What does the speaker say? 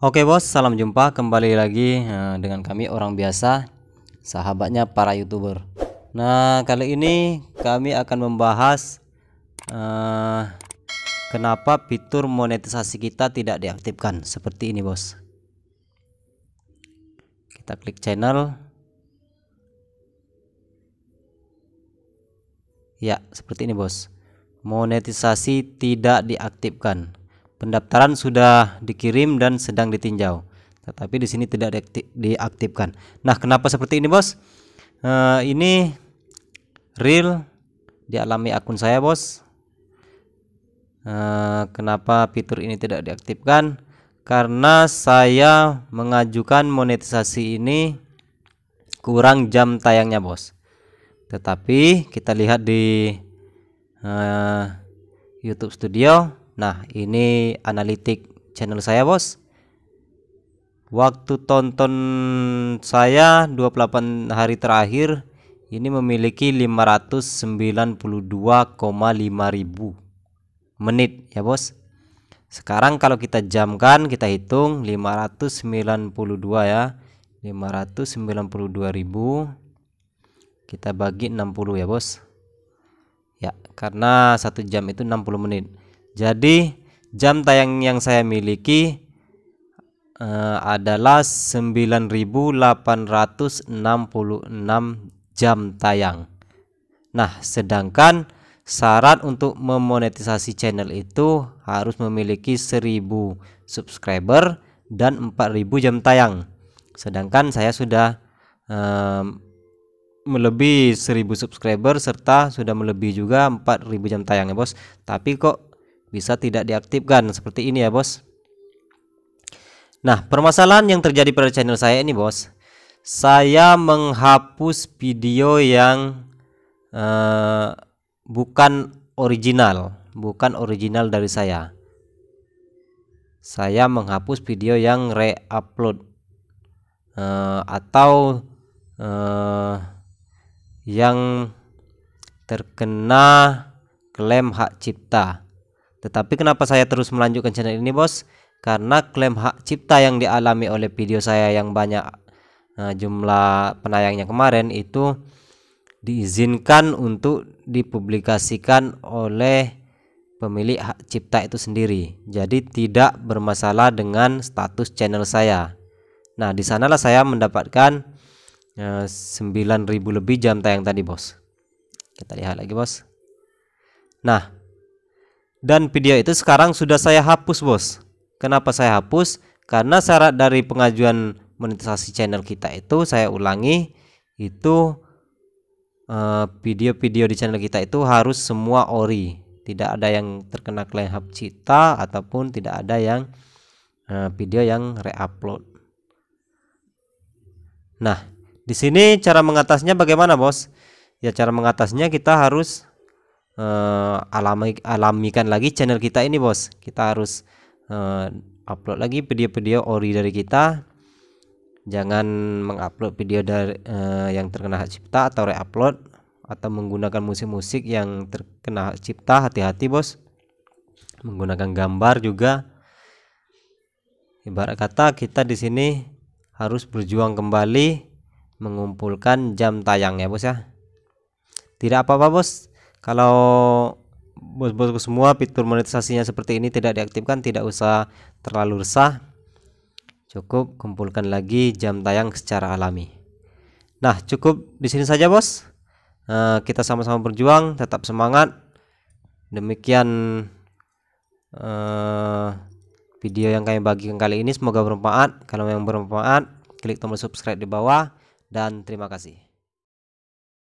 Oke bos, salam jumpa kembali lagi eh, dengan kami orang biasa, sahabatnya para youtuber. Nah kali ini kami akan membahas uh, kenapa fitur monetisasi kita tidak diaktifkan seperti ini bos. Kita klik channel. Ya seperti ini bos. Monetisasi tidak diaktifkan pendaftaran sudah dikirim dan sedang ditinjau tetapi di sini tidak diaktifkan nah kenapa seperti ini bos uh, ini real dialami akun saya bos uh, kenapa fitur ini tidak diaktifkan karena saya mengajukan monetisasi ini kurang jam tayangnya bos tetapi kita lihat di uh, YouTube Studio Nah ini analitik channel saya bos Waktu tonton saya 28 hari terakhir ini memiliki 592,5 ribu menit ya bos sekarang kalau kita jamkan kita hitung 592 ya 592 ribu kita bagi 60 ya bos ya karena satu jam itu 60 menit jadi jam tayang yang saya miliki uh, adalah 9866 jam tayang. Nah, sedangkan syarat untuk memonetisasi channel itu harus memiliki 1000 subscriber dan 4000 jam tayang. Sedangkan saya sudah uh, melebihi 1000 subscriber serta sudah melebihi juga 4000 jam tayang ya bos tapi kok bisa tidak diaktifkan seperti ini ya bos nah permasalahan yang terjadi pada channel saya ini bos saya menghapus video yang uh, bukan original bukan original dari saya saya menghapus video yang re-upload uh, atau uh, yang terkena klaim hak cipta tetapi kenapa saya terus melanjutkan channel ini bos? Karena klaim hak cipta yang dialami oleh video saya yang banyak uh, jumlah penayangnya kemarin itu diizinkan untuk dipublikasikan oleh pemilik hak cipta itu sendiri. Jadi tidak bermasalah dengan status channel saya. Nah, di sanalah saya mendapatkan uh, eh, 9000 lebih jam tayang tadi, Bos. Kita lihat lagi, Bos. Nah, dan video itu sekarang sudah saya hapus bos Kenapa saya hapus? Karena syarat dari pengajuan monetisasi channel kita itu Saya ulangi itu eh, Video-video di channel kita itu harus semua ori Tidak ada yang terkena klaim hak cipta Ataupun tidak ada yang eh, video yang reupload Nah di sini cara mengatasnya bagaimana bos? Ya cara mengatasnya kita harus uh, alami alamikan lagi channel kita ini bos kita harus uh, upload lagi video-video ori dari kita jangan mengupload video dari uh, yang terkena hak cipta atau reupload atau menggunakan musik-musik yang terkena hak cipta hati-hati bos menggunakan gambar juga ibarat kata kita di sini harus berjuang kembali mengumpulkan jam tayang ya bos ya tidak apa-apa bos kalau bos-bosku semua fitur monetisasinya seperti ini tidak diaktifkan, tidak usah terlalu resah. Cukup kumpulkan lagi jam tayang secara alami. Nah, cukup di sini saja, Bos. nah, kita sama-sama berjuang, tetap semangat. Demikian uh, video yang kami bagikan kali ini semoga bermanfaat. Kalau yang bermanfaat, klik tombol subscribe di bawah dan terima kasih.